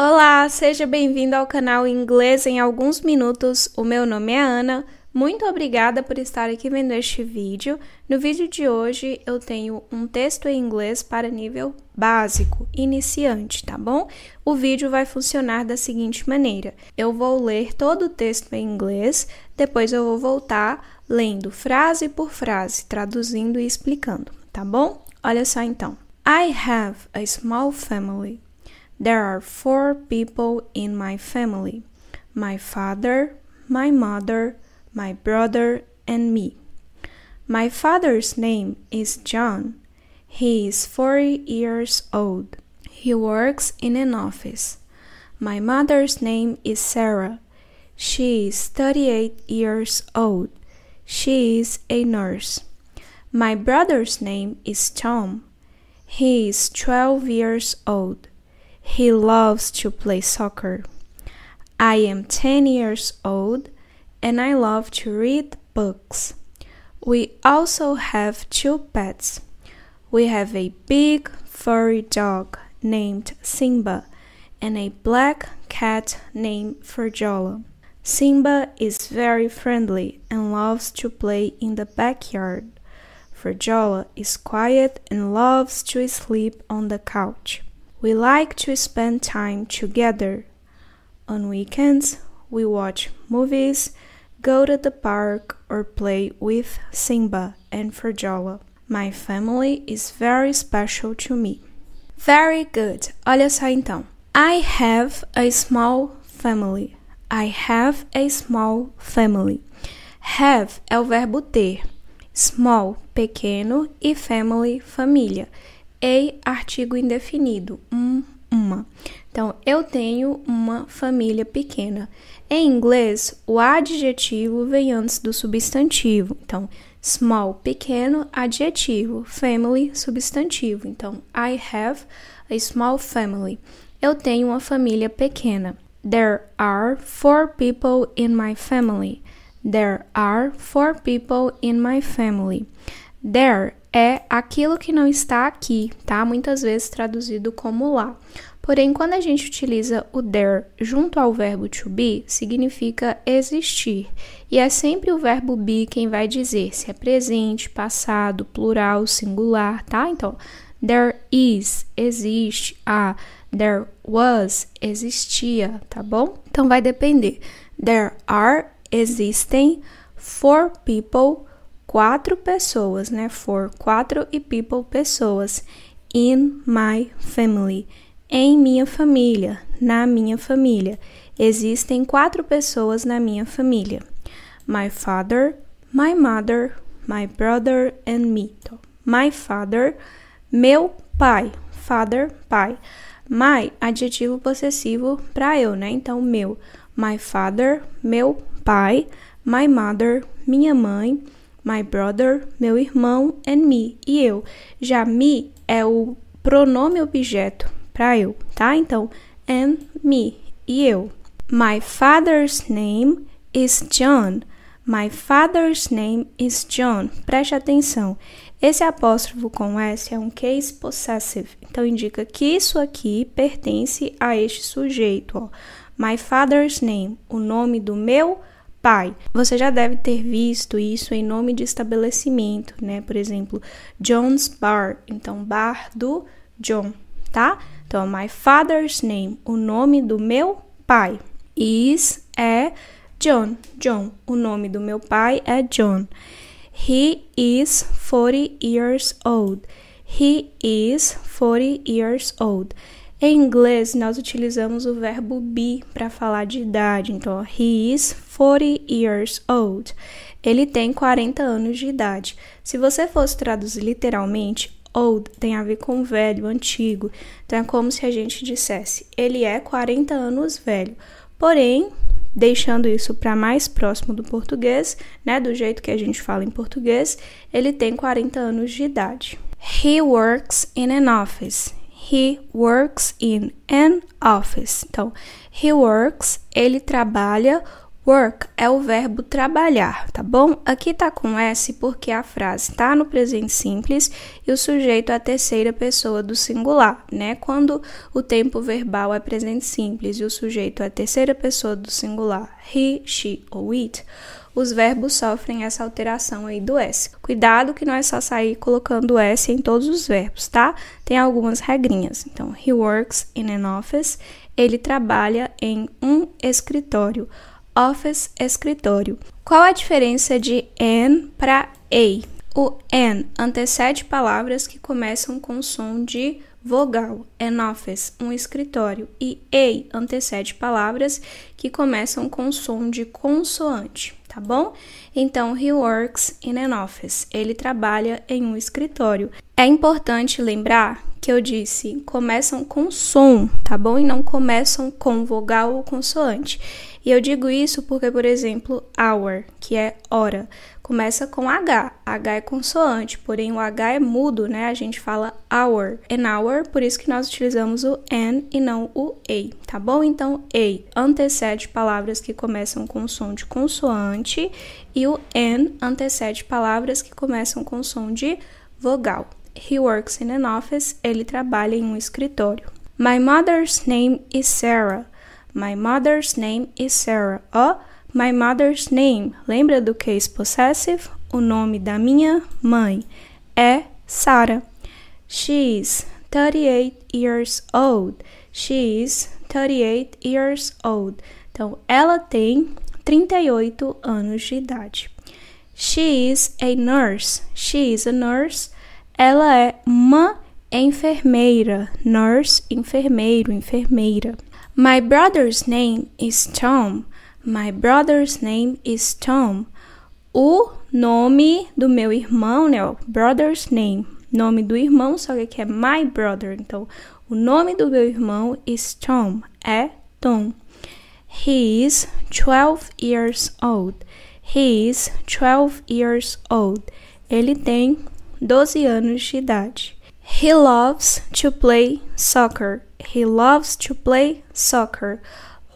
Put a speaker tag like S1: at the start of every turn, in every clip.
S1: Olá, seja bem-vindo ao canal Inglês em Alguns Minutos. O meu nome é Ana. Muito obrigada por estar aqui vendo este vídeo. No vídeo de hoje eu tenho um texto em inglês para nível básico, iniciante, tá bom? O vídeo vai funcionar da seguinte maneira: eu vou ler todo o texto em inglês, depois eu vou voltar lendo frase por frase, traduzindo e explicando, tá bom? Olha só então. I have a small family. There are four people in my family my father, my mother, my brother, and me. My father's name is John. He is 40 years old. He works in an office. My mother's name is Sarah. She is 38 years old. She is a nurse. My brother's name is Tom. He is 12 years old. He loves to play soccer. I am 10 years old and I love to read books. We also have two pets. We have a big furry dog named Simba and a black cat named Ferjola. Simba is very friendly and loves to play in the backyard. Ferjola is quiet and loves to sleep on the couch. We like to spend time together. On weekends, we watch movies, go to the park, or play with Simba and Ferjola. My family is very special to me. Very good. Olha só então. I have a small family. I have a small family. Have é o verbo ter. Small, pequeno e family, família. e artigo indefinido, um, uma. Então, eu tenho uma família pequena. Em inglês, o adjetivo vem antes do substantivo. Então, small, pequeno, adjetivo, family, substantivo. Então, I have a small family. Eu tenho uma família pequena. There are four people in my family. There are four people in my family. There é aquilo que não está aqui, tá? Muitas vezes traduzido como lá. Porém, quando a gente utiliza o there junto ao verbo to be, significa existir. E é sempre o verbo be quem vai dizer se é presente, passado, plural, singular, tá? Então, there is, existe, a, ah, there was, existia, tá bom? Então vai depender. There are, existem, for people, quatro pessoas, né? For quatro e people pessoas. In my family. Em minha família, na minha família. Existem quatro pessoas na minha família. My father, my mother, my brother and me. my father, meu pai. Father, pai. My, adjetivo possessivo para eu, né? Então, meu. My father, meu pai. My mother, minha mãe my brother, meu irmão, and me, e eu. Já me é o pronome objeto para eu, tá? Então, and me, e eu. My father's name is John. My father's name is John. Preste atenção. Esse apóstrofo com S é um case possessive, então indica que isso aqui pertence a este sujeito. Ó. My father's name, o nome do meu pai. Você já deve ter visto isso em nome de estabelecimento, né? Por exemplo, John's Bar, então bar do John, tá? Então, my father's name, o nome do meu pai. Is é John, John. O nome do meu pai é John. He is 40 years old. He is 40 years old. Em inglês, nós utilizamos o verbo be para falar de idade. Então, he is 40 years old. Ele tem 40 anos de idade. Se você fosse traduzir literalmente, old tem a ver com velho, antigo. Então, é como se a gente dissesse: ele é 40 anos velho. Porém, deixando isso para mais próximo do português, né, do jeito que a gente fala em português, ele tem 40 anos de idade. He works in an office. He works in an office. Então, he works, ele trabalha. Work é o verbo trabalhar, tá bom? Aqui tá com S porque a frase tá no presente simples e o sujeito é a terceira pessoa do singular, né? Quando o tempo verbal é presente simples e o sujeito é a terceira pessoa do singular, he, she ou it, os verbos sofrem essa alteração aí do S. Cuidado que não é só sair colocando S em todos os verbos, tá? Tem algumas regrinhas. Então, he works in an office. Ele trabalha em um escritório. Office, escritório. Qual a diferença de an para a? O an antecede palavras que começam com som de Vogal, enófes, um escritório, e ei antecede palavras que começam com som de consoante, tá bom? Então, he works in an office. Ele trabalha em um escritório. É importante lembrar que eu disse começam com som, tá bom? E não começam com vogal ou consoante. E eu digo isso porque, por exemplo, hour, que é hora, começa com H. H é consoante, porém o H é mudo, né? A gente fala hour, an hour, por isso que nós utilizamos o an e não o a, tá bom? Então, a antecede palavras que começam com som de consoante e o an antecede palavras que começam com som de vogal. He works in an office. Ele trabalha em um escritório. My mother's name is Sarah. My mother's name is Sarah. Ó, oh, my mother's name. Lembra do case é possessive? O nome da minha mãe é Sarah. She's 38 years old. She's 38 years old. Então, ela tem 38 anos de idade. She is a nurse. She is a nurse. Ela é uma enfermeira, nurse, enfermeiro, enfermeira. My brother's name is Tom. My brother's name is Tom. O nome do meu irmão, né? Brother's name. Nome do irmão, só que é my brother. Então, o nome do meu irmão is Tom. É Tom. He is 12 years old. He is 12 years old. Ele tem 12 anos de idade. He loves to play soccer. He loves to play soccer.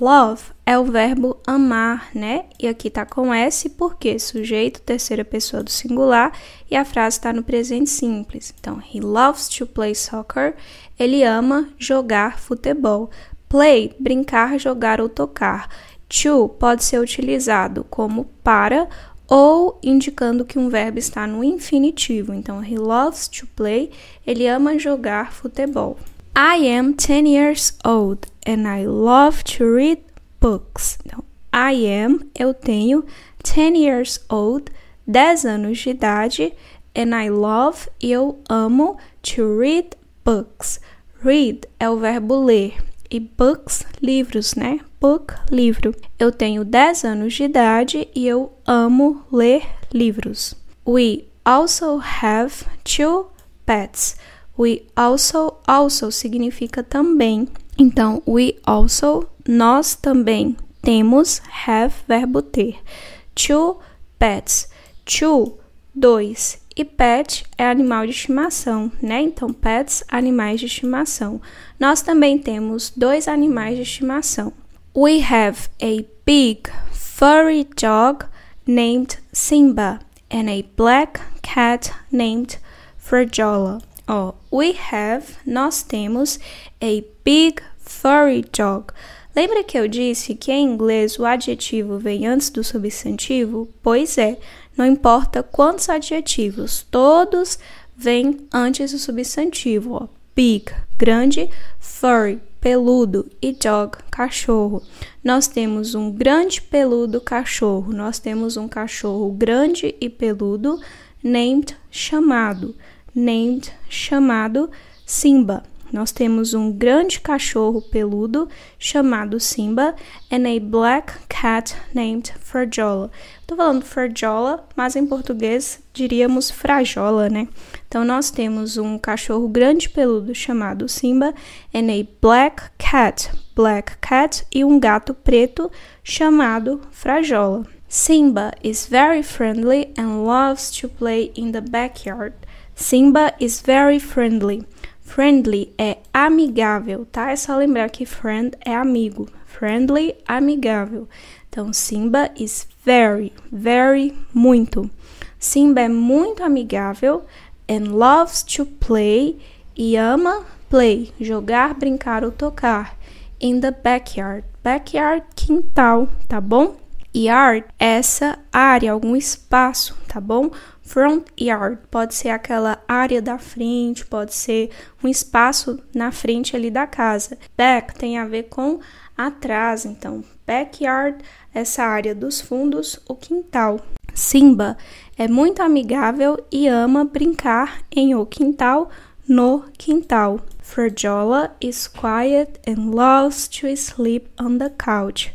S1: Love é o verbo amar, né? E aqui tá com S porque sujeito, terceira pessoa do singular e a frase está no presente simples. Então, he loves to play soccer. Ele ama jogar futebol. Play, brincar, jogar ou tocar. To pode ser utilizado como para ou indicando que um verbo está no infinitivo. Então, he loves to play, ele ama jogar futebol. I am 10 years old and I love to read books. Então, I am, eu tenho 10 years old, 10 anos de idade, and I love, eu amo to read books. Read é o verbo ler e books, livros, né? book, livro. Eu tenho 10 anos de idade e eu amo ler livros. We also have two pets. We also, also significa também. Então, we also, nós também temos have, verbo ter. Two pets. Two, dois. E pet é animal de estimação, né? Então, pets, animais de estimação. Nós também temos dois animais de estimação. We have a big furry dog named Simba and a black cat named Frajola. Oh, we have, nós temos a big furry dog. Lembra que eu disse que em inglês o adjetivo vem antes do substantivo? Pois é, não importa quantos adjetivos, todos vêm antes do substantivo. Ó. Big, grande, furry, peludo e dog, cachorro. Nós temos um grande peludo cachorro. Nós temos um cachorro grande e peludo named chamado, named chamado Simba nós temos um grande cachorro peludo chamado Simba and a black cat named Frajola. Estou falando Frajola, mas em português diríamos Frajola, né? Então nós temos um cachorro grande peludo chamado Simba and a black cat, black cat e um gato preto chamado Frajola. Simba is very friendly and loves to play in the backyard. Simba is very friendly. Friendly é amigável, tá? É só lembrar que friend é amigo. Friendly, amigável. Então, Simba is very, very, muito. Simba é muito amigável and loves to play e ama play, jogar, brincar ou tocar. In the backyard. Backyard, quintal, tá bom? yard, essa área, algum espaço, tá bom? Front yard pode ser aquela área da frente, pode ser um espaço na frente ali da casa. Back tem a ver com atrás, então backyard, essa área dos fundos, o quintal. Simba é muito amigável e ama brincar em o quintal, no quintal. Ferjola is quiet and loves to sleep on the couch.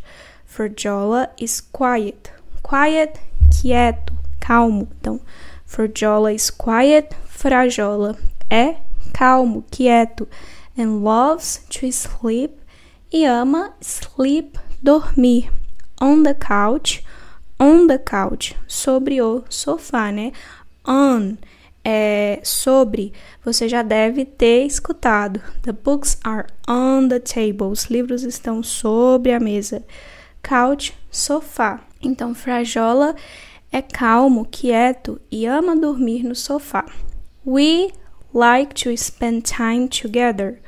S1: Forjola is quiet. Quiet, quieto, calmo. Então, Forjola is quiet, Frajola é calmo, quieto. And loves to sleep e ama sleep, dormir. On the couch, on the couch, sobre o sofá, né? On é sobre, você já deve ter escutado. The books are on the table. Os livros estão sobre a mesa couch, sofá. Então, Frajola é calmo, quieto e ama dormir no sofá. We like to spend time together.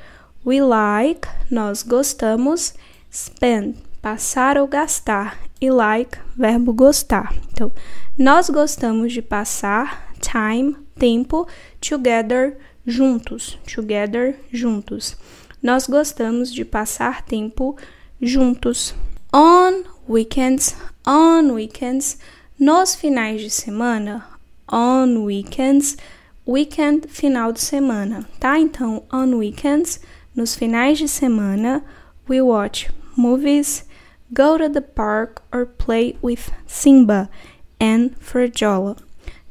S1: We like, nós gostamos, spend, passar ou gastar, e like, verbo gostar. Então, nós gostamos de passar time, tempo, together, juntos. Together, juntos. Nós gostamos de passar tempo juntos on weekends, on weekends, nos finais de semana, on weekends, weekend, final de semana, tá? Então, on weekends, nos finais de semana, we watch movies, go to the park or play with Simba and Frajola.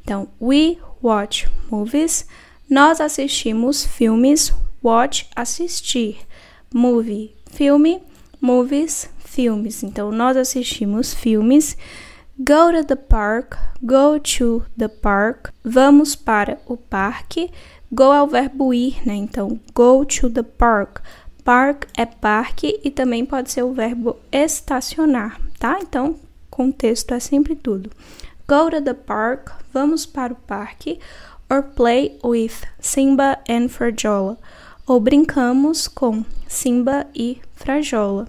S1: Então, we watch movies, nós assistimos filmes, watch, assistir, movie, filme, movies, filmes. Então, nós assistimos filmes. Go to the park, go to the park. Vamos para o parque. Go é o verbo ir, né? Então, go to the park. Park é parque e também pode ser o verbo estacionar, tá? Então, contexto é sempre tudo. Go to the park, vamos para o parque. Or play with Simba and Frajola. Ou brincamos com Simba e Frajola.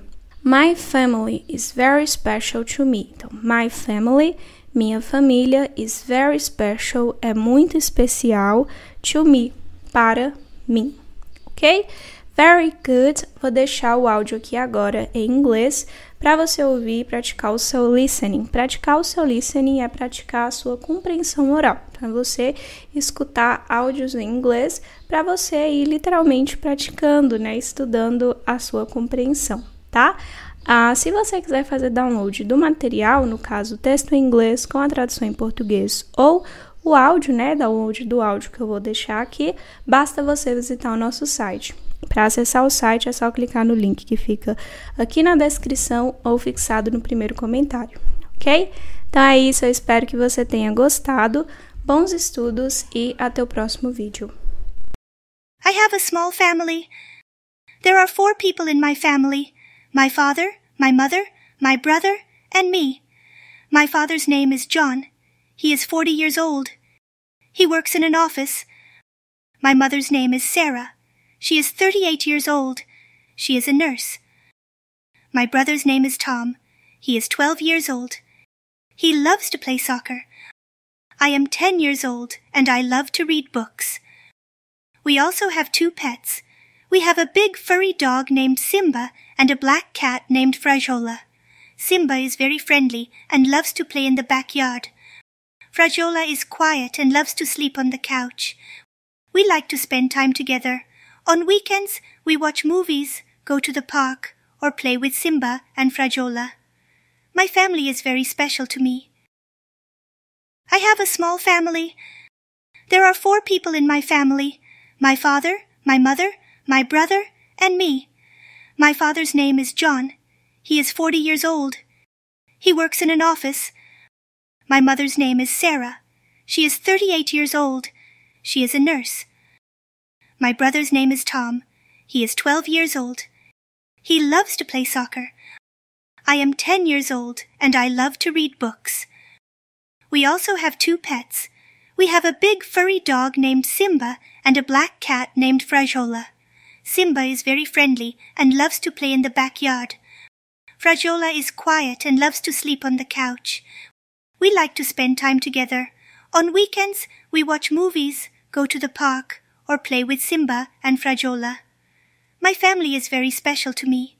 S1: My family is very special to me. Então, my family, minha família, is very special, é muito especial to me, para mim. Ok? Very good. Vou deixar o áudio aqui agora em inglês para você ouvir e praticar o seu listening. Praticar o seu listening é praticar a sua compreensão oral, para então, é você escutar áudios em inglês, para você ir literalmente praticando, né, estudando a sua compreensão tá? Ah, se você quiser fazer download do material, no caso, texto em inglês com a tradução em português ou o áudio, né, download do áudio que eu vou deixar aqui, basta você visitar o nosso site. Para acessar o site é só clicar no link que fica aqui na descrição ou fixado no primeiro comentário, ok? Então é isso, eu espero que você tenha gostado. Bons
S2: estudos e até o próximo vídeo. I have a small family. There are four people in my family. my father, my mother, my brother, and me. My father's name is John. He is forty years old. He works in an office. My mother's name is Sarah. She is thirty-eight years old. She is a nurse. My brother's name is Tom. He is twelve years old. He loves to play soccer. I am ten years old, and I love to read books. We also have two pets. We have a big furry dog named Simba and a black cat named Frajola. Simba is very friendly and loves to play in the backyard. Frajola is quiet and loves to sleep on the couch. We like to spend time together. On weekends, we watch movies, go to the park, or play with Simba and Frajola. My family is very special to me. I have a small family. There are four people in my family. My father, my mother, my brother, and me. My father's name is John. He is forty years old. He works in an office. My mother's name is Sarah. She is thirty-eight years old. She is a nurse. My brother's name is Tom. He is twelve years old. He loves to play soccer. I am ten years old, and I love to read books. We also have two pets. We have a big furry dog named Simba and a black cat named Frajola. Simba is very friendly and loves to play in the backyard. Frajola is quiet and loves to sleep on the couch. We like to spend time together. On weekends, we watch movies, go to the park, or play with Simba and Frajola. My family is very special to me.